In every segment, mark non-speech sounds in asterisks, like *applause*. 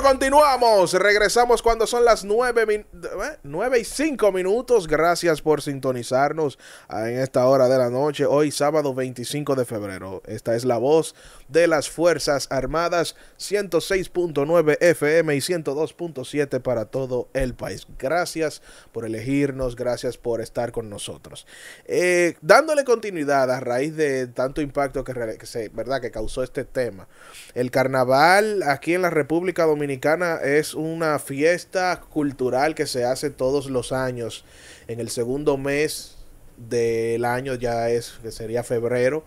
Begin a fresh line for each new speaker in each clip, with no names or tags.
continuamos. Regresamos cuando son las 9, ¿eh? y 5 minutos. Gracias por sintonizarnos en esta hora de la noche. Hoy sábado 25 de febrero. Esta es la voz de las Fuerzas Armadas 106.9 FM y 102.7 para todo el país. Gracias por elegirnos. Gracias por estar con nosotros. Eh, dándole continuidad a raíz de tanto impacto que, ¿verdad? que causó este tema. El carnaval aquí en la República Dominicana Dominicana es una fiesta cultural que se hace todos los años. En el segundo mes del año ya es, que sería febrero,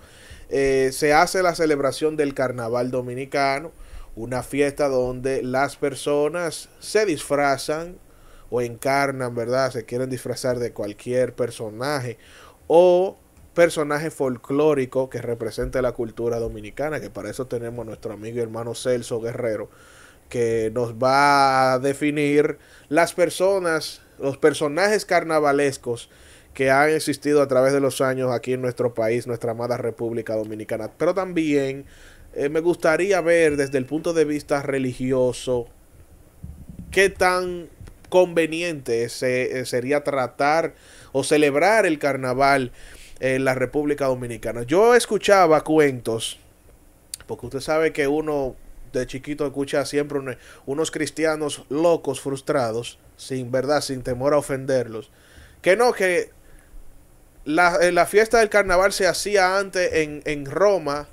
eh, se hace la celebración del carnaval dominicano, una fiesta donde las personas se disfrazan o encarnan, ¿verdad? Se quieren disfrazar de cualquier personaje o personaje folclórico que represente la cultura dominicana, que para eso tenemos nuestro amigo y hermano Celso Guerrero, que nos va a definir las personas, los personajes carnavalescos que han existido a través de los años aquí en nuestro país, nuestra amada República Dominicana. Pero también eh, me gustaría ver desde el punto de vista religioso qué tan conveniente eh, sería tratar o celebrar el carnaval en la República Dominicana. Yo escuchaba cuentos, porque usted sabe que uno de chiquito escucha siempre unos, cristianos locos, frustrados, sin verdad, sin temor a ofenderlos. Que no, que la, eh, la fiesta del carnaval se hacía antes en, Roma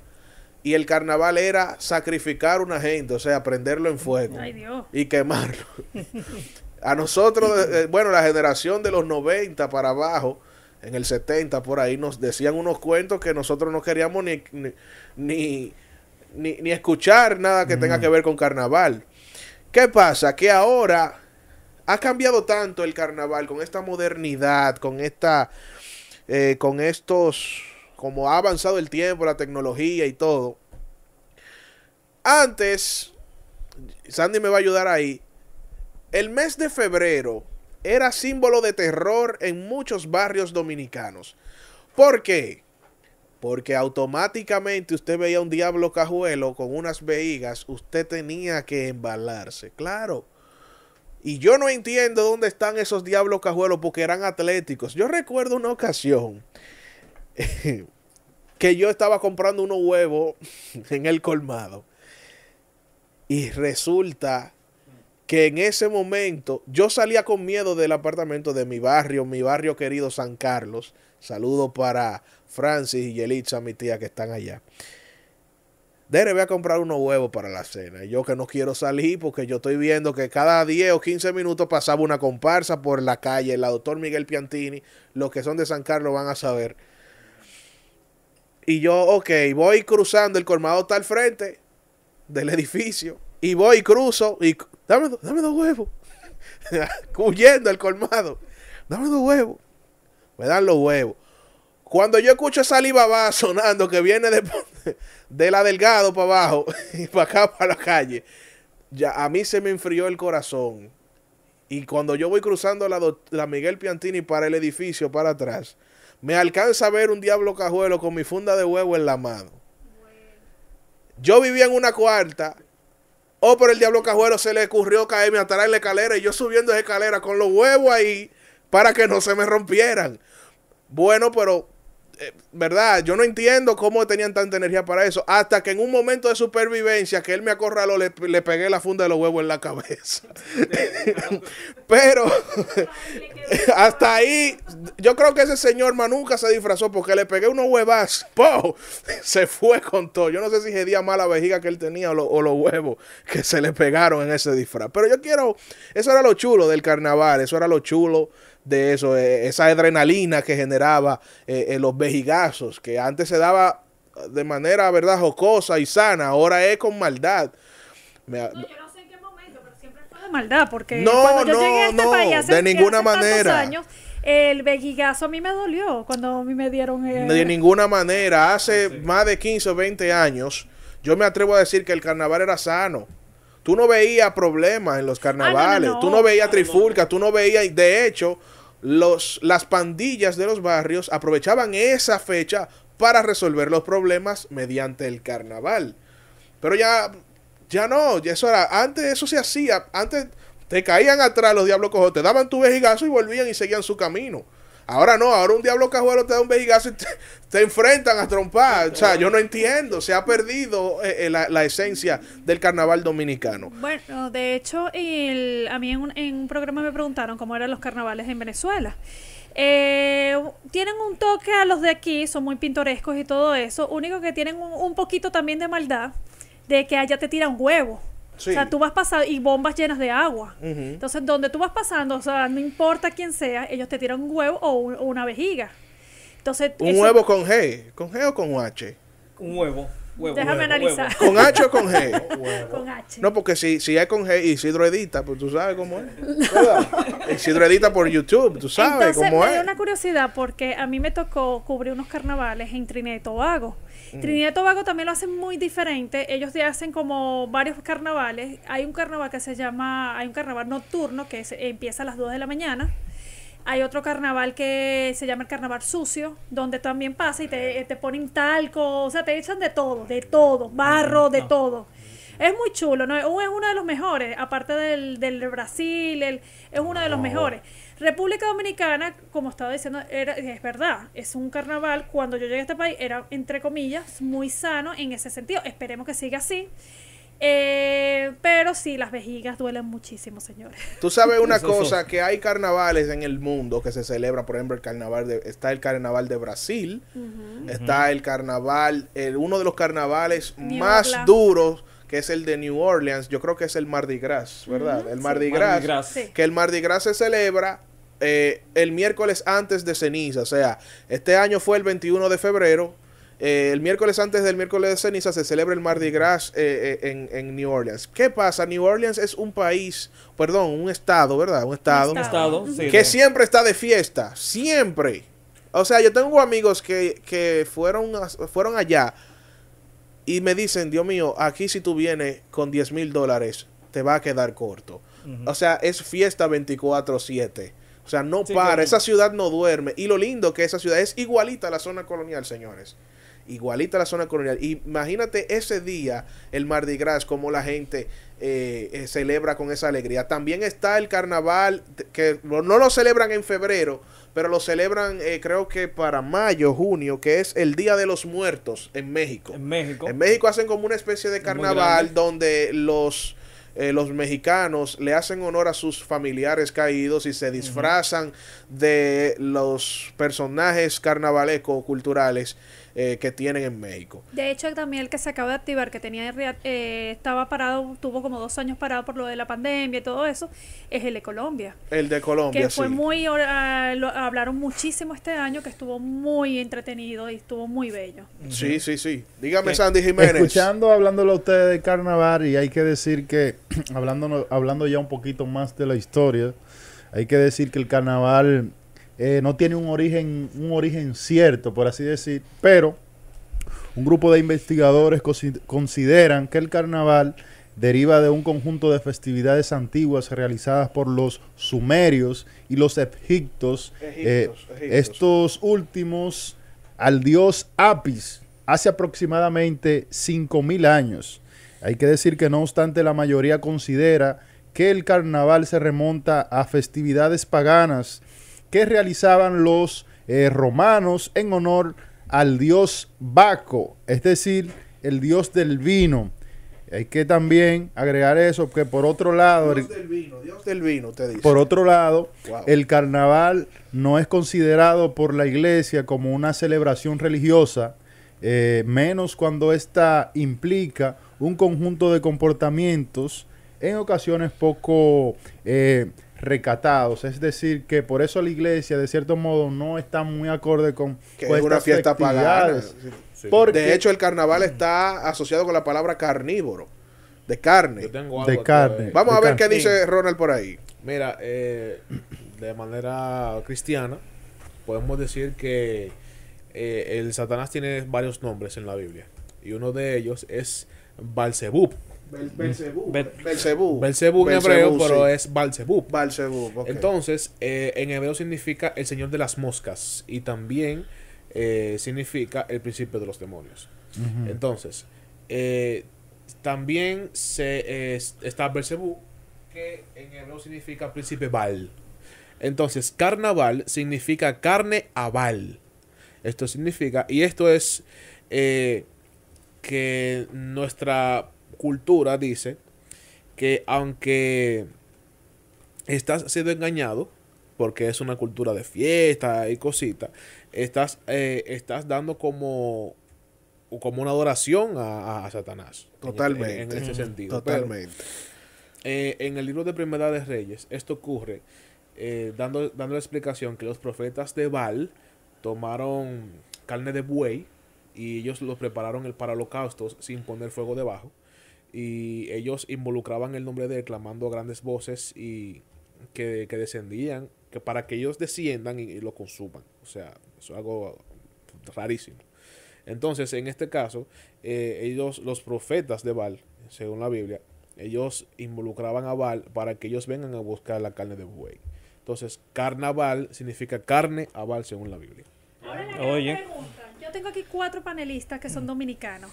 y el carnaval era sacrificar una gente, o sea, prenderlo en fuego y quemarlo. a nosotros, eh, eh, bueno, la generación de los 90 para abajo, en el 70 por ahí, nos decían unos cuentos que nosotros no queríamos ni, ni ni, ni escuchar nada que tenga mm. que ver con carnaval. ¿Qué pasa? Que ahora ha cambiado tanto el carnaval con esta modernidad, con esta, eh, con estos, como ha avanzado el tiempo, la tecnología y todo. Antes, Sandy me va a ayudar ahí. El mes de febrero era símbolo de terror en muchos barrios dominicanos. ¿Por qué? Porque automáticamente usted veía un diablo cajuelo con unas veigas, usted tenía que embalarse, claro. Y yo no entiendo dónde están esos diablos cajuelos porque eran atléticos. Yo recuerdo una ocasión *laughs* que yo estaba comprando unos huevos *laughs* en el colmado. Y resulta que en ese momento yo salía con miedo del apartamento de mi barrio, mi barrio querido San Carlos, Saludos para Francis y Yelitza, mi tía, que están allá. Dere, voy a comprar unos huevos para la cena. Yo que no quiero salir porque yo estoy viendo que cada 10 o 15 minutos pasaba una comparsa por la calle. El doctor Miguel Piantini, los que son de San Carlos van a saber. Y yo, ok, voy cruzando el colmado está al frente del edificio. Y voy y cruzo y dame, dame dos huevos. *laughs* huyendo el colmado. Dame dos huevos. Me dan los huevos. Cuando yo escucho esa Alibaba *laughs* sonando que viene de, la Delgado para abajo *laughs* y para acá, para la calle, ya a mí se me enfrió el corazón. Y cuando yo voy cruzando la, Miguel Piantini para el edificio, para atrás, me alcanza a ver un diablo cajuelo con mi funda de huevo en la mano. Yo vivía en una cuarta. Oh, pero el diablo cajuelo se le ocurrió caerme a en la escalera y yo subiendo esa escalera con los huevos ahí para que no se me rompieran. Bueno, pero, eh, ¿verdad? Yo no entiendo cómo tenían tanta energía para eso. Hasta que en un momento de supervivencia que él me acorraló, le, le pegué la funda de los huevos en la cabeza. *laughs* pero, *laughs* hasta ahí, yo creo que ese señor manuka nunca se disfrazó porque le pegué unos huevas. *laughs* ¡Po! Se fue con todo. Yo no sé si gedía más la vejiga que él tenía o, o los huevos que se le pegaron en ese disfraz. Pero yo quiero, eso era lo chulo del carnaval, eso era lo chulo de eso, eh, esa adrenalina que generaba eh, eh, los vejigazos, que antes se daba eh, de manera, ¿verdad?, jocosa y sana, ahora es con maldad. yo no sé en qué momento,
pero siempre fue de maldad, porque no, cuando llegué este hace, de ninguna manera. años, el vejigazo a mí me dolió cuando a mí me dieron... El... De
ninguna manera, hace más de 15 o 20 años, yo me atrevo a decir que el carnaval era sano Tú no veías problemas en los carnavales, tú no veías trifulca, tú no veías, de hecho, los, las pandillas de los barrios aprovechaban esa fecha para resolver los problemas mediante el carnaval. Pero ya, ya no, ya eso era, antes eso se hacía, antes te caían atrás los diablos cojos, te daban tu vejigazo y volvían y seguían su camino. Ahora no, ahora un diablo cajuelo te da un vejigazo y te, enfrentan a trompar. O sea, yo no entiendo. Se ha perdido eh, eh, la, esencia del carnaval dominicano.
Bueno, de hecho, a mí en un, programa me preguntaron cómo eran los carnavales en Venezuela. Eh, tienen un toque a los de aquí, son muy pintorescos y todo eso. Único que tienen un, un poquito también de maldad de que allá te tiran huevo. O sea, tú vas pasando y bombas llenas de agua. Entonces, donde tú vas pasando, o sea, no importa quién sea, ellos te tiran un huevo o, una vejiga. Entonces, un huevo
con G, con G o con H. Un huevo. Déjame analizar. ¿Con H o con G? *laughs* con H. No, porque si, si es con G, Isidro edita, pues tú sabes cómo es. No. *laughs* edita por YouTube, tú sabes cómo es es. una
curiosidad porque a mí me tocó cubrir unos carnavales en Trinidad y Tobago. Mm. Trinidad y Tobago también lo hacen muy diferente. Ellos hacen como varios carnavales. Hay un carnaval que se llama, hay un carnaval nocturno que empieza a las 2 de la mañana. Hay otro carnaval que se llama el carnaval sucio, donde también pasa y te, eh, ponen talco, o sea, te echan de todo, de todo, barro, de todo. Es muy chulo, ¿no? Es uno de los mejores, aparte del, del Brasil, es uno de los mejores. República Dominicana, como estaba diciendo, es verdad, es un carnaval, cuando yo llegué a este país era, entre comillas, muy sano en ese sentido. Esperemos que siga así. Eh, pero sí, las vejigas duelen muchísimo, señores. *laughs* Tú sabes una
cosa, que hay carnavales en el mundo que se celebra, por ejemplo, el carnaval de, está el carnaval de Brasil, está el carnaval, el, uno de los carnavales más duros que es el de New Orleans, yo creo que es el Mardi Gras, ¿verdad? El Mardi Gras, que el Mardi Gras se celebra eh, el miércoles antes de ceniza, o sea, este año fue el 21 de febrero, eh, el miércoles antes del miércoles de ceniza se celebra el Mardi Gras eh, eh, en, New Orleans. ¿Qué pasa? New Orleans es un país, perdón, un estado, ¿verdad? Un estado. estado que siempre está de fiesta, siempre. O sea, yo tengo amigos que, fueron, fueron allá y me dicen, Dios mío, aquí si tú vienes con 10 mil dólares, te va a quedar corto. O sea, es fiesta 24/7. O sea, no para, esa ciudad no duerme. Y lo lindo que esa ciudad es igualita a la zona colonial, señores igualita la zona colonial. Imagínate ese día, el Mardi Gras, como la gente eh, eh, celebra con esa alegría. También está el carnaval, que no lo celebran en febrero, pero lo celebran eh, creo que para mayo, junio, que es el Día de los Muertos en México. En México. En México hacen como una especie de carnaval donde los... los mexicanos le hacen honor a sus familiares caídos y se disfrazan de los personajes carnavalescos culturales eh, que tienen en México.
De hecho, también el que se acaba de activar, que tenía eh, estaba parado, tuvo como dos años parado por lo de la pandemia y todo eso, es el de Colombia.
El de Colombia. Que fue
muy, ah, hablaron muchísimo este año, que estuvo muy entretenido y estuvo muy bello.
Sí, sí, sí. Dígame, eh, Sandy Jiménez. Escuchando,
hablándolo a ustedes de carnaval, y hay que decir que, *clears throat* hablando, hablando ya un poquito más de la historia, hay que decir que el carnaval eh, no tiene un origen, un origen cierto, por así decir, pero un grupo de investigadores consideran que el carnaval deriva de un conjunto de festividades antiguas realizadas por los sumerios y los egiptos, eh, estos últimos al dios Apis, hace aproximadamente 5.000 años. Hay que decir que no obstante la mayoría considera que el carnaval se remonta a festividades paganas que realizaban los eh, romanos en honor al dios Baco, es decir, el dios del vino. Hay que también agregar eso, que por otro lado... Dios
del vino, Dios del vino, te dice. Por
otro lado, el carnaval no es considerado por la iglesia como una celebración religiosa, eh, menos cuando ésta implica un conjunto de comportamientos en ocasiones poco eh, recatados. Es decir, que por eso la iglesia, de cierto modo, no está muy acorde con. es una fiesta pagana. de hecho,
el carnaval está asociado con la palabra carnívoro. De carne. de pues. carne. Vamos a ver qué dice Ronald por ahí. Mira, eh, de manera cristiana, podemos decir que eh, el Satanás tiene varios nombres en la Biblia. Y uno de ellos es Balzebub, Belcebú. Belcebú. en hebreo, pero es Balcebú. Balcebú, Entonces, eh, en hebreo significa el señor de las moscas y también eh, significa el príncipe de los demonios. Entonces, eh, también se, está Belcebú, que en hebreo significa príncipe Baal. Entonces, carnaval significa carne a Bal. Esto significa, y esto es que nuestra cultura dice que aunque estás siendo engañado, porque es una cultura de fiesta y cositas, estás, eh, estás dando como, como una adoración a, Satanás. Este, Totalmente. En, ese sentido. Totalmente. Eh, en el libro de Primera de Reyes, esto ocurre eh, dando, dando la explicación que los profetas de Baal tomaron carne de buey y ellos lo prepararon el para holocaustos sin poner fuego debajo y ellos involucraban el nombre de él clamando a grandes voces y que, descendían, que para que ellos desciendan y, lo consuman. O sea, eso es algo rarísimo. Entonces, en este caso, eh, ellos, los profetas de Baal, según la Biblia, ellos involucraban a Baal para que ellos vengan a buscar la carne de buey. Entonces, carnaval significa carne a Baal, según la Biblia.
Ahora Oye. Pregunta. Yo tengo aquí cuatro panelistas que son mm. dominicanos.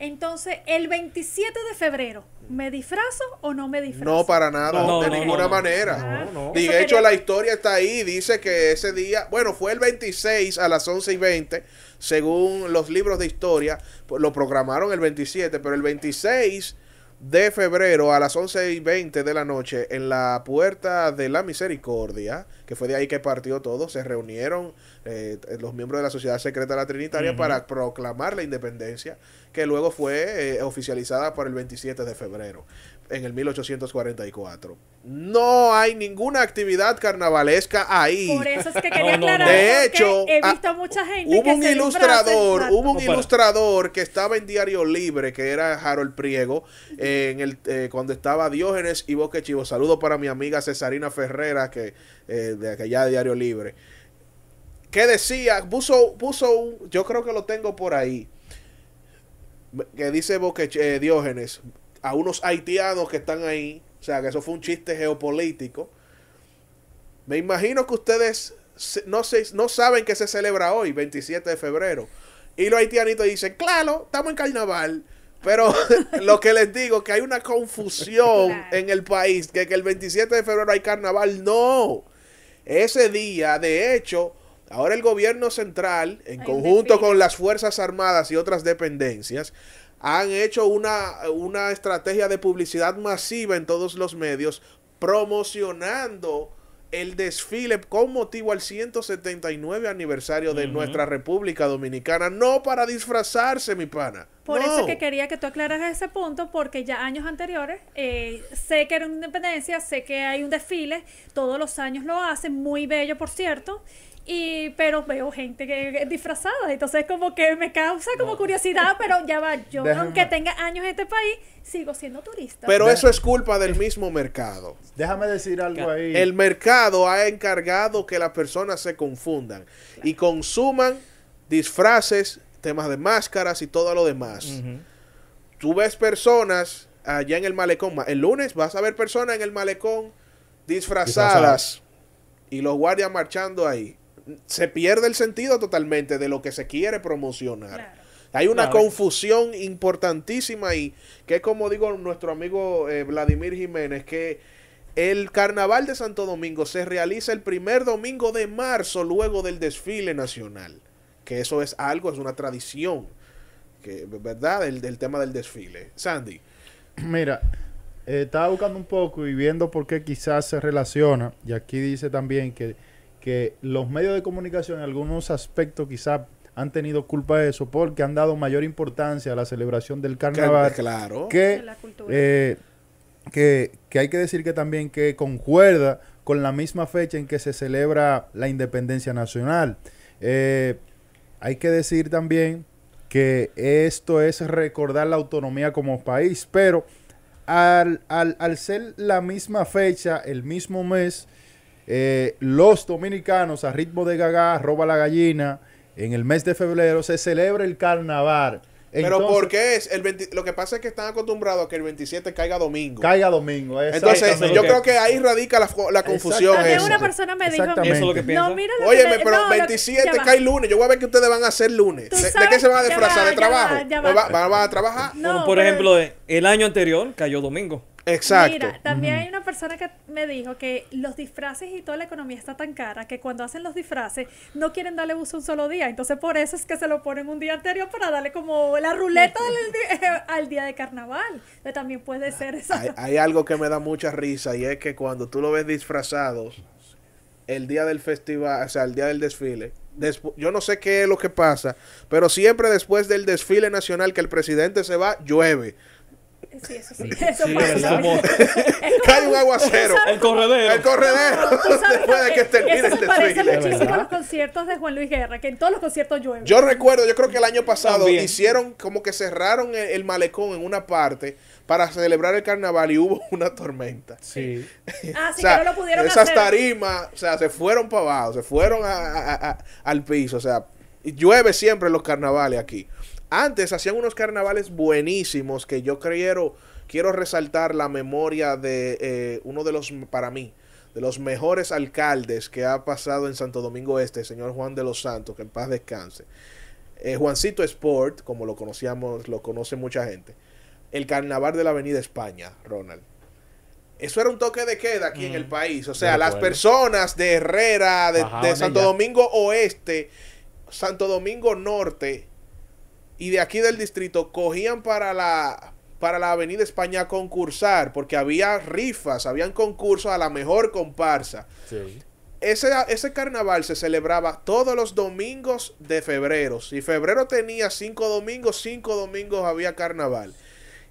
Entonces, el 27 de febrero, ¿me disfrazo o no me disfrazo? No, para
nada, de ninguna manera. De hecho, la historia está ahí, dice que ese día, bueno, fue el 26 a las 11 y 20, según los libros de historia, pues, lo programaron el 27, pero el 26 de febrero a las 11 y 20 de la noche en la Puerta de la Misericordia, que fue de ahí que partió todo, se reunieron eh, los miembros de la Sociedad Secreta de la Trinitaria para proclamar la independencia, que luego fue eh, oficializada por el 27 de febrero en el 1844. No hay ninguna actividad carnavalesca ahí. Por eso es que quería aclarar. De hecho, he ah, visto
gente hubo un ilustrador, hubo un
ilustrador que estaba en Diario Libre, que era Harold Priego, eh, en el eh, cuando estaba Diógenes y Boquechivo, Chivo. Saludo para mi amiga Cesarina Ferrera, que eh, de aquella de Diario Libre. ¿Qué decía, puso, puso un, yo creo que lo tengo por ahí, que dice Boquechivo Diógenes, a unos haitianos que están ahí. O sea, que eso fue un chiste geopolítico. Me imagino que ustedes no, saben que se celebra hoy, 27 de febrero. Y los haitianitos dicen, claro, estamos en carnaval. Pero *laughs* lo que les digo, que hay una confusión en el país, que, que el 27 de febrero hay carnaval. No, ese día, de hecho, ahora el gobierno central, en conjunto con las Fuerzas Armadas y otras dependencias, han hecho una, estrategia de publicidad masiva en todos los medios promocionando el desfile con motivo al 179 aniversario de nuestra República Dominicana, no para disfrazarse, mi pana. Por eso
que quería que tú aclararas ese punto, porque ya años anteriores eh, sé que era una independencia, sé que hay un desfile, todos los años lo hacen, muy bello, por cierto, y pero veo gente que, disfrazada, entonces como que me causa como curiosidad, pero ya va, *laughs* yo aunque tenga años en este país, sigo siendo turista. Pero eso es
culpa del mismo mercado. Déjame decir algo ahí. El mercado ha encargado que las personas se confundan y consuman disfraces, temas de máscaras y todo lo demás. Tú ves personas allá en el malecón, el lunes vas a ver personas en el malecón disfrazadas. y los guardias marchando ahí se pierde el sentido totalmente de lo que se quiere promocionar. Hay una confusión importantísima y que es como digo nuestro amigo eh, Vladimir Jiménez, que el carnaval de Santo Domingo se realiza el primer domingo de marzo luego del desfile nacional, que eso es algo, es una tradición, que, ¿verdad? El,
del tema del desfile. Sandy. Mira, eh, estaba buscando un poco y viendo por qué quizás se relaciona, y aquí dice también que que los medios de comunicación en algunos aspectos quizás han tenido culpa de eso porque han dado mayor importancia a la celebración del carnaval. Claro. Eh, que, que, hay que decir que también que concuerda con la misma fecha en que se celebra la independencia nacional. Eh, hay que decir también que esto es recordar la autonomía como país, pero al, al, al ser la misma fecha, el mismo mes, eh, los dominicanos a ritmo de gaga, roba la gallina, en el mes de febrero se celebra el carnaval. Pero ¿por
es? El lo que pasa es que están acostumbrados a que el 27 caiga domingo.
Caiga domingo, Entonces, yo creo
que ahí radica la, la confusión. una persona me dijo, eso que piensa. No, pero el 27 cae lunes. Yo voy a ver que ustedes van a hacer lunes. ¿De, qué se van a disfrazar? ¿De trabajo? ¿Van a
trabajar? No,
por ejemplo, el año anterior cayó domingo. Exacto. Mira, también hay
una persona que me dijo que los disfraces y toda la economía está tan cara que cuando hacen los disfraces no quieren darle uso un solo día. Entonces, por eso es que se lo ponen un día anterior para darle como la ruleta *laughs* al día de carnaval. también puede ah, ser eso.
Hay, algo que me da mucha risa y es que cuando tú lo ves disfrazados el día del festival, o sea, el día del desfile. yo no sé qué es lo que pasa, pero siempre después del desfile nacional que el presidente se va, llueve.
Sí, eso sí. *laughs* Eso *laughs* Cae un aguacero.
El corredero. El corredero. Después de que termine eso este parece muchísimo a los conciertos de
Juan Luis Guerra, que en todos los conciertos llueve. Yo recuerdo, yo creo que el año
pasado hicieron como que cerraron el, malecón en una parte para celebrar el carnaval y hubo *laughs* una tormenta. Sí. ah, sí, no lo pudieron esas hacer. Esas tarimas, o sea, se fueron para abajo, se fueron al piso, o sea, llueve siempre en los carnavales aquí. Antes hacían unos carnavales buenísimos que yo quiero, quiero resaltar la memoria de eh, uno de los, para mí, de los mejores alcaldes que ha pasado en Santo Domingo Este, el señor Juan de los Santos, que en paz descanse. Eh, Juancito Sport, como lo conocíamos, lo conoce mucha gente. El carnaval de la Avenida España, Ronald. Eso era un toque de queda aquí en el mm. país. O sea, las personas de Herrera, de, Santo Domingo Oeste, Santo Domingo Norte, y de aquí del distrito cogían para la, para la Avenida España a concursar, porque había rifas, habían concursos a la mejor comparsa. Ese, ese, carnaval se celebraba todos los domingos de febrero. Si febrero tenía cinco domingos, cinco domingos había carnaval.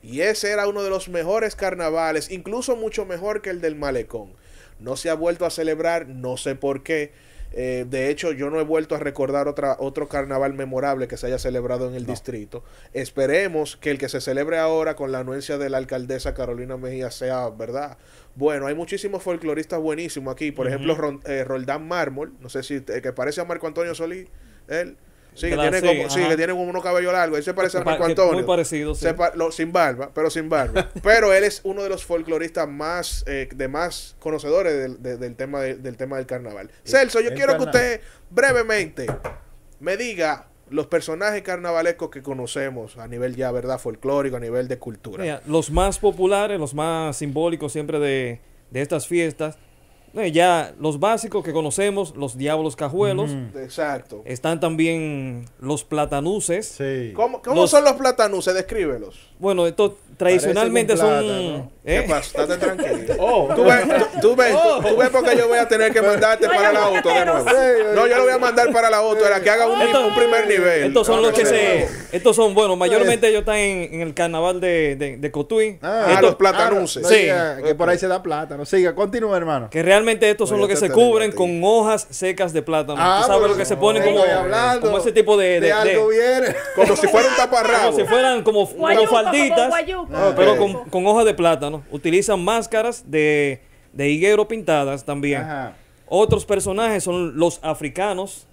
Y ese era uno de los mejores carnavales, incluso mucho mejor que el del malecón. No se ha vuelto a celebrar, no sé por qué. Eh, de hecho, yo no he vuelto a recordar otra, otro carnaval memorable que se haya celebrado en el distrito. Esperemos que el que se celebre ahora con la anuencia de la alcaldesa Carolina Mejía sea verdad. Bueno, hay muchísimos folcloristas buenísimos aquí. Por ejemplo, eh, Roldán Mármol, no sé si que parece a Marco Antonio Solís, él. Sí, que, tiene como, sí, que tiene unos cabellos largos. Él se parece a Marco Antonio. Muy parecido, sí. sin barba, pero sin barba. *laughs* pero él es uno de los folcloristas más, eh, de más conocedores del, del tema del tema del carnaval. Celso, yo quiero que usted brevemente me diga los personajes carnavalescos que conocemos a nivel ya, ¿verdad? Folclórico, a nivel de cultura. Mira,
los más populares, los más simbólicos siempre de, de estas fiestas ya los básicos que conocemos, los diablos cajuelos.
Exacto.
Están también los platanuces. ¿Cómo,
cómo son los platanuces? Descríbelos.
Bueno, entonces
tradicionalmente son. ¿eh? ¿Qué pasa? Estate tranquilo. *laughs* Oh. Tú ves,
tú, ves, tú, porque yo voy a tener que mandarte para la auto de nuevo. No, yo lo voy a
mandar para la auto, era que haga un,
primer nivel. Estos son los que se. Estos son, bueno, mayormente ellos están en, en el carnaval de, de, Cotuí. Ah, ah los platanuses. Ah, sí. que por
ahí se da plátano. Siga, continúa, hermano. Que realmente estos son los que se cubren
con hojas secas de plátano. Ah, tú sabes lo que se ponen como, como ese tipo de. De, algo viene. Como si fueran taparrabos. Como si fueran como falditas. Ah, ah, pero con, hojas de plátano. Utilizan máscaras de, higuero pintadas también. Otros personajes son los africanos.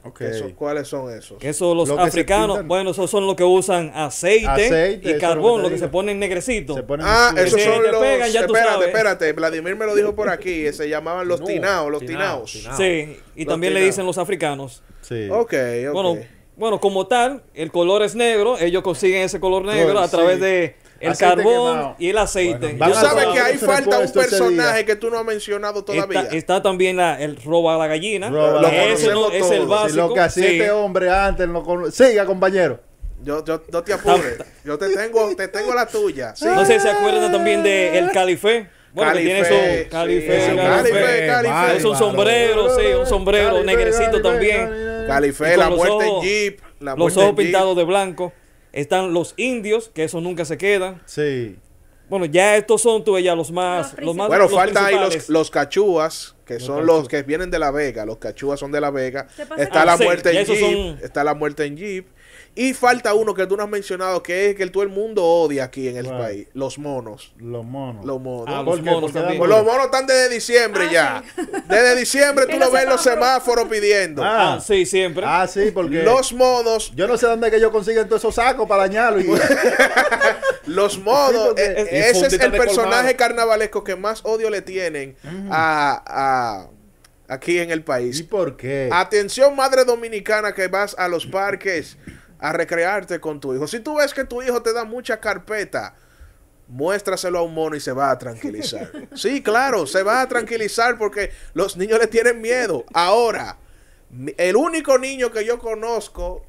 ¿Cuáles son esos? Que
son los africanos. Bueno, esos son los que usan aceite, y carbón, los que, se ponen negrecito ah, esos son los. Pegan, espérate,
espérate. Vladimir me lo dijo por aquí. Se llamaban los tinaos, los tinaos. Sí, y también le dicen
los africanos. Sí. Ok, ok. Bueno, como tal, el color es negro. Ellos consiguen ese color negro a través de el carbón y el aceite. tú sabes que ahí falta un personaje
que tú no has mencionado todavía.
Está, también la, el roba a la gallina. Roba
ese es el básico. lo que hacía este
hombre antes. No Siga, compañero.
Yo, no te apures. yo te tengo, te tengo la tuya. No sé si se acuerdan también de El Calife. Bueno, tiene su calife,
calife, Es un sombrero, sí, un sombrero negrecito también.
Calife, la muerte en Jeep. La los ojos pintados
de blanco. Están los indios, que eso nunca se queda. Sí. Bueno, ya estos son, tú ya los más... Los, más bueno, faltan ahí los,
los cachúas, que son los que vienen de La Vega. Los cachúas son de La Vega. Está la, muerte en Jeep, está la muerte en Jeep. Y falta uno que tú no has mencionado, que es que todo el mundo odia aquí en el país. Los monos. Los monos. Los monos. Ah, los, monos los monos están desde diciembre ah, ya. *laughs* Desde diciembre tú lo ves los semáforos pidiendo. Ah. ah, sí, siempre.
Ah, sí, porque...
Los monos... Yo no sé dónde que ellos consiguen todos esos sacos para dañarlo. *laughs* los monos... Eh, ese es el personaje carnavalesco que más odio le tienen a aquí en el país. ¿Y por qué? Atención, madre dominicana, que vas a los parques a recrearte con tu hijo. Si tú ves que tu hijo te da mucha carpeta, muéstraselo a un mono y se va a tranquilizar. *laughs* Sí, claro, se va a tranquilizar porque los niños le tienen miedo. Ahora, el único niño que yo conozco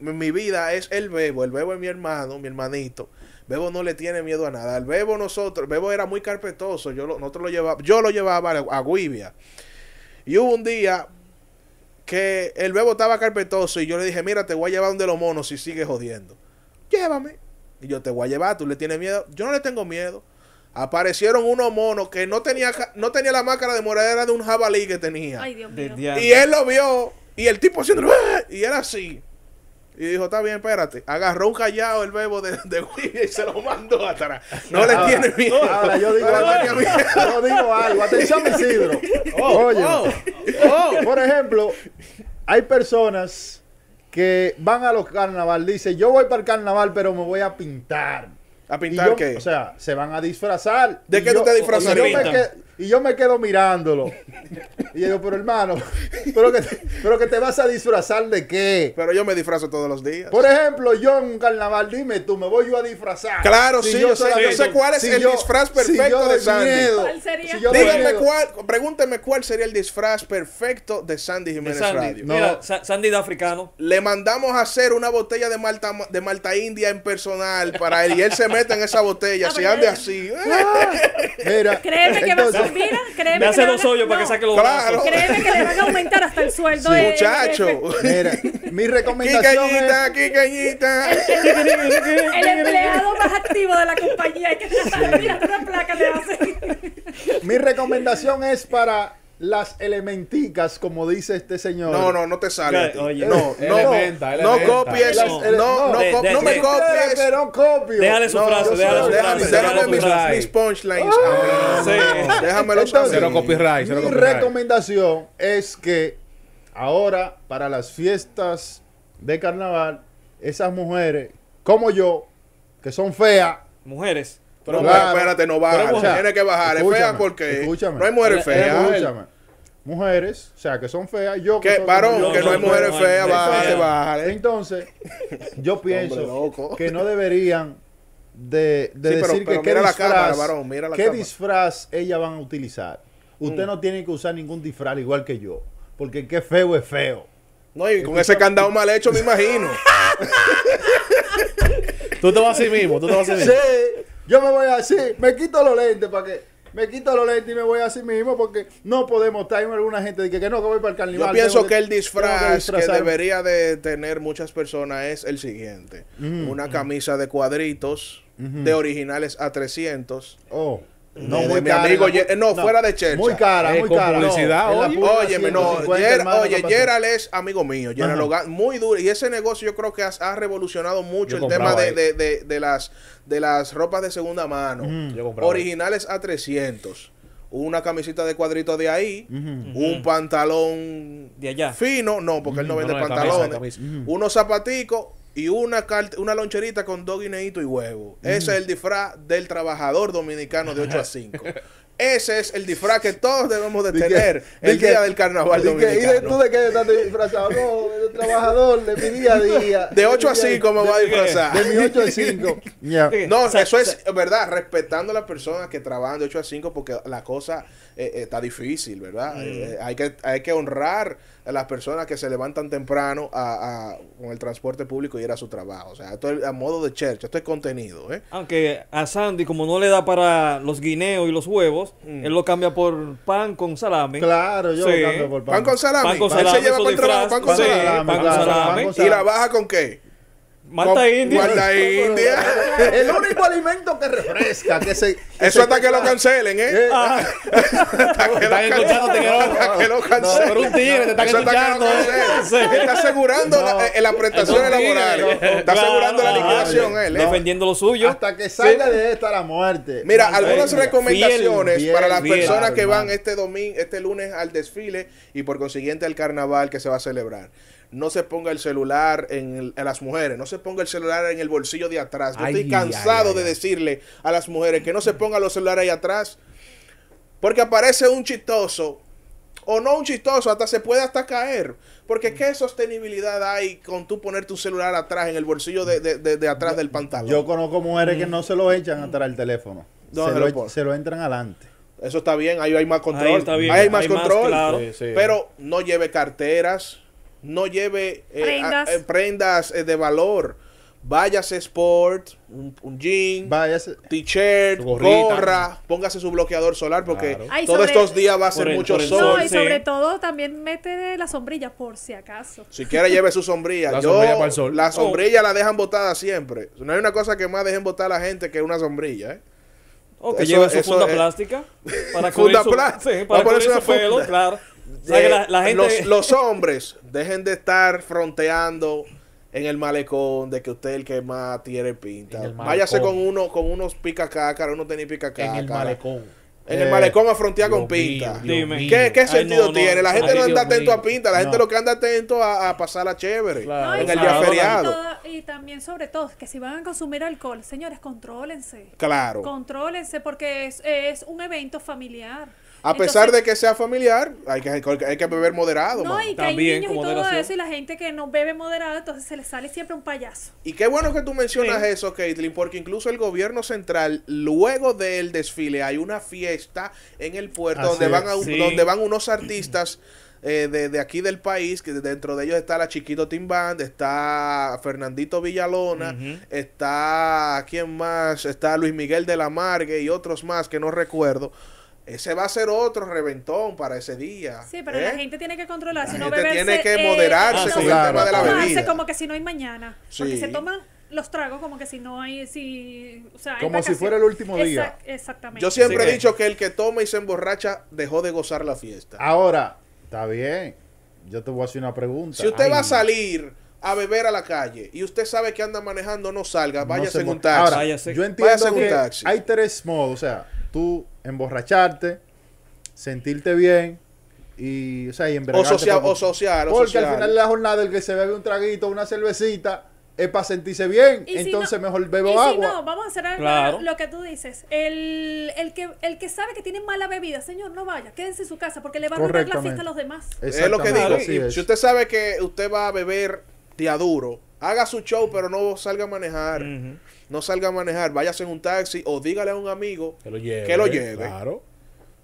en mi vida es el Bebo. El Bebo es mi hermano, mi hermanito. Bebo no le tiene miedo a nada. El Bebo nosotros, Bebo era muy carpetoso. Yo lo, lo llevaba, yo lo llevaba a, a Y hubo un día que el bebo estaba carpetoso y yo le dije, mira, te voy a llevar donde los monos si sigues jodiendo. Llévame. Y yo te voy a llevar, tú le tienes miedo. Yo no le tengo miedo. Aparecieron unos monos que no tenía, no tenía la máscara de moradera de un jabalí que tenía. Ay, Dios mío. Y él lo vio y el tipo haciendo... Ah", y era así. Y dijo, está bien, espérate. Agarró un callado el bebo de, de Willy y se lo mandó atrás. No le tiene miedo. Ahora yo digo, digo algo. Atención, *laughs* Isidro.
Oye. Oh, oh, oh, Por ejemplo, hay personas que van a los carnavales. Dice, yo voy para el carnaval, pero me voy a pintar. ¿A pintar qué? O sea, se van a disfrazar. ¿De qué tú te disfrazarías? Y yo me quedo mirándolo. Y yo digo, pero hermano, ¿pero que, te, vas a disfrazar de qué? Pero yo me disfrazo todos los días. Por ejemplo, yo en un carnaval, dime tú, me voy yo a disfrazar. Claro, sí, yo, sé, yo sé cuál es el disfraz perfecto de Sandy. ¿Cuál sería? cuál,
pregúnteme cuál sería el disfraz perfecto de Sandy Jiménez Radio.
Sandy de africano.
Le mandamos a hacer una botella de Malta, de Malta India en personal para él y él se mete en esa botella. Ah, se ande así. Ah,
mira, créeme que
pues
mira, *laughs* créeme. Me hace
dos hoyos para que saque los claro.
Créeme que le van a aumentar hasta el sueldo sí. de.
Mira, mi recomendación. está es... quicañita. El, el, empleado más
activo de la compañía. Hay que tratar. Mira, una placa de
hace. Mi recomendación es para las elementicas, como dice este señor. No, no, no te sale. no, no, no, copies, no, no, no, me copies. copio. Déjale su frase, déjale su frase. Déjame, mis, punchlines. Ah, mi recomendación es que ahora, para las fiestas de carnaval, esas mujeres, como yo, que son feas. Mujeres. Pero no, espérate, no baja. Tienes tiene que bajar. Es fea porque no hay mujeres feas. Escúchame. Mujeres, o sea, que son feas. Yo que varón, que, no hay mujeres feas, Entonces, yo *laughs* pienso que no deberían de, decir que qué, disfraz, la cara varón, mira la qué disfraz ellas van a utilizar. Usted mm. no tiene que usar ningún disfraz igual que yo, porque qué feo es feo. No, y con ese candado mal hecho me imagino. *laughs* tú te vas a
sí mismo, tú te vas a mismo. Sí.
Yo me voy así, me quito los lentes para que me quito los lentes y me voy a así mismo porque no podemos estar en alguna gente de que, no, que voy para el carnaval. Yo pienso que, el disfraz que,
debería de tener muchas personas es el siguiente. Mm. Una camisa de cuadritos, mm. de originales a 300.
Oh. No, muy de amigo, no, fuera de Chelsea Muy cara, eh, muy cara. Publicidad, oye, no. oye, Gerald
es amigo mío. muy duro. Y ese negocio yo creo que ha revolucionado mucho el tema de, de, de, las, de las ropas de segunda mano. Originales a 300 una camisita de cuadrito de ahí, un pantalón de allá. fino, no, porque él no vende pantalones, unos zapaticos y una una loncherita con dos guineitos y huevo. Ese es el disfraz del trabajador dominicano de 8 a 5. *laughs* Ese es el disfraz que todos debemos de, tener el día del carnaval dominicano. ¿Y tú de qué estás disfrazado?
No, de trabajador, de mi día a día. *laughs* De 8 a 5 me voy a disfrazar. De mi 8 a 5. *laughs* No, eso es
verdad, respetando a las personas que trabajan de 8 a 5 porque la cosa eh, eh, está difícil, ¿verdad? Mm. Eh, hay, que, hay que honrar las personas que se levantan temprano a, con el transporte público y ir a su trabajo. O sea, esto es a modo de church, esto es contenido. ¿eh?
Aunque a Sandy, como no le da para los guineos y los huevos, mm. él lo cambia por pan con salame. Claro, yo lo cambio por pan. Pan con salame. Él se lleva con el trabajo pan con
salame. ¿Y la baja con qué? Mata India. *laughs* India. *laughs* El único alimento
que refresca. Que se, Eso hasta que lo ¿eh?
cancelen, ¿eh? escuchando, lo cancelen. por un tigre, te están Está asegurando la, eh, prestación laboral. está asegurando la liquidación él. ¿eh? Defendiendo lo suyo. Hasta que salga de
esta la muerte. Mira, algunas recomendaciones para las personas que van
este domingo, este lunes al desfile y por consiguiente al carnaval que se va a celebrar no se ponga el celular en, las mujeres, no se ponga el celular en el bolsillo de atrás. Yo estoy cansado de decirle a las mujeres que no se pongan los celulares ahí atrás. Porque aparece un chistoso, o no un chistoso, hasta se puede hasta caer. Porque qué sostenibilidad hay con tú poner tu celular atrás, en el bolsillo de, atrás del pantalón. Yo conozco
mujeres que no se lo echan mm. atrás el teléfono. E- se, lo, entran adelante.
Eso está bien, ahí hay más control. Ahí, hay más control. Pero no lleve carteras, no lleve eh, prendas, eh, eh, de valor. Váyase sport, un, jean, t-shirt, gorra, póngase su bloqueador solar porque todos estos días va a ser mucho sol. y sobre
todo también mete la sombrilla por si acaso.
Si
quiere lleve su sombrilla. la sombrilla sol. La oh. sombrilla la dejan botada siempre. No hay una cosa que más dejen botar a la gente que una sombrilla, O que lleve su funda plástica para *laughs* cubrir para su pelo, claro los, hombres dejen de estar fronteando en el malecón de que usted es el que más tiene pinta. Váyase con uno con unos pica cácara, uno tiene pica En el malecón.
En el eh, malecón
a frontear con pinta. ¿Qué, sentido tiene? La gente no anda atento a pinta, la gente lo que anda atento a, a pasarla chévere en el día feriado.
y también, sobre todo, que si van a consumir alcohol, señores, contrólense. Claro. Contrólense porque es, es un evento familiar.
A pesar de que sea familiar, hay que, hay que beber moderado. No, y que También, hay niños y todo eso, y
la gente que no bebe moderado, entonces se le sale siempre un payaso.
Y qué bueno que tú mencionas eso, Caitlin, porque incluso el gobierno central, luego del desfile, hay una fiesta en el puerto donde, van donde van unos artistas. Eh, de, aquí del país, que dentro de ellos está la Chiquito Band está Fernandito Villalona, está, ¿quién más? Está Luis Miguel de la Margue y otros más que no recuerdo ese va a ser otro reventón para ese día. Sí, pero la ¿eh?
gente tiene que controlar. Si no gente tiene que eh, moderarse con el tema de la bebida. como que si no hay mañana. Porque se toman los tragos como que si no hay... Si, como si fuera el último día. exactamente. Yo
siempre he dicho
que el que toma y se emborracha dejó de gozar la fiesta.
Ahora, está bien. Yo te voy a hacer una pregunta. Si usted va a salir
a beber a la calle y usted sabe que anda manejando, no salga, váyase a en un taxi. yo entiendo que
hay tres modos, o sea tú emborracharte, sentirte bien y, o sea, y o social, o social, Porque al final de la jornada el que se bebe un traguito, una cervecita, es para sentirse bien, entonces mejor bebo agua. Si no,
vamos a hacer lo que tú dices. El, el, que, el que sabe que tiene mala bebida, señor, no vaya, quédense en su casa porque le va a arruinar la fiesta a los demás. Es lo que digo.
si usted sabe que usted va a beber día duro, haga su show, pero no salga a manejar. No salga a manejar, váyase en un taxi o dígale a un amigo que lo lleve. Que Claro.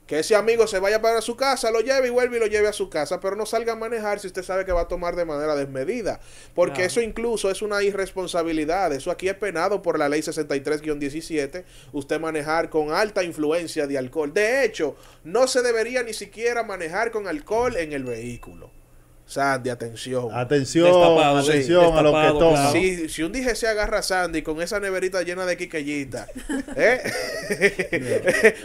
Que ese amigo se vaya para su casa, lo lleve y vuelve y lo lleve a su casa, pero no salga a manejar si usted sabe que va a tomar de manera desmedida, porque eso incluso es una irresponsabilidad, eso aquí es penado por la ley 63-17, usted manejar con alta influencia de alcohol. De hecho, no se debería ni siquiera manejar con alcohol en el vehículo. Sandy, atención. Atención, atención a lo que toman. Si, un dije se agarra a Sandy con esa neverita llena de quiquellita, *laughs* ¿eh?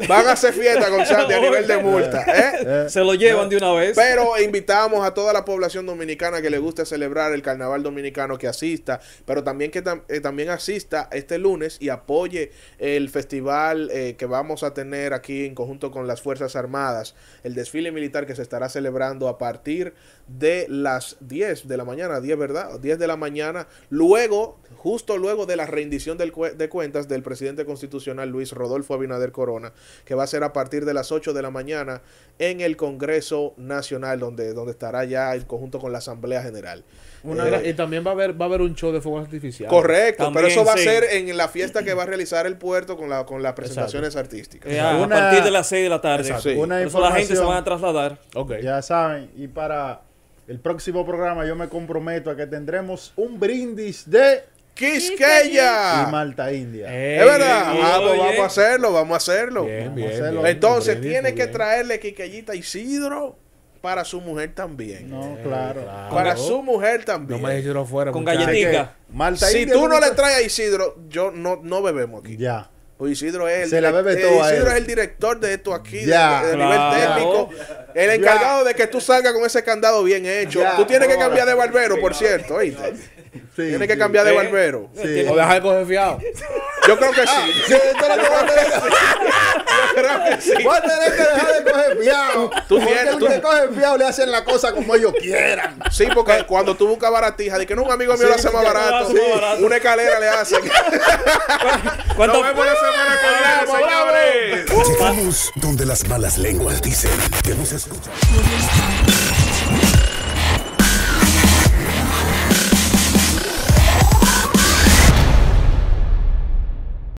*laughs* van a hacer fiesta con Sandy a nivel de multa. ¿eh? Eh. Se lo llevan de una vez. Pero invitamos a toda la población dominicana que le guste celebrar el carnaval dominicano que asista, pero también que también asista este lunes y apoye el festival que vamos a tener aquí en conjunto con las Fuerzas Armadas, el desfile militar que se estará celebrando a partir de las 10 de la mañana, 10, ¿verdad? 10 de la mañana, luego, justo luego de la rendición de cuentas del presidente constitucional Luis Rodolfo Abinader Corona, que va a ser a partir de las 8 de la mañana en el Congreso Nacional, donde, donde estará ya el conjunto con la Asamblea General. Eh, y también va a haber va a haber un show de fuego artificial. Correcto, pero eso va a ser en la fiesta
que va a realizar el puerto con la con las presentaciones artísticas. Eh, a partir de las 6 de la tarde. Una información, la gente se van a trasladar. Ya saben, y para el próximo programa yo me comprometo a que tendremos un brindis de Quisqueya y Malta India.
Eh, es verdad, eh, vamos, a hacerlo, vamos a hacerlo. Entonces tiene que traerle Quisqueyita a Isidro para su mujer también. No, claro. Eh, para su mujer también. No me Isidro fuera. Con galletita. si tú no le traes a Isidro, yo no, no bebemos aquí. Ya. Pues Isidro es el, Isidro es el director de esto aquí, de, nivel técnico. El encargado de que tú salgas con ese candado bien hecho. tú tienes que cambiar de barbero, por cierto, ¿oíste? tiene que cambiar de eh, barbero. O eh, dejar de coger fiado. Yo creo que sí. Ah, que va a tener. que de coger fiado. porque fiado le hacen la cosa como ellos quieran. Sí, porque cuando tú buscas baratija, de que no, un amigo mío lo hace más barato. Una escalera le hacen. *laughs*
¿Cuánto? la semana Llegamos donde las malas lenguas dicen que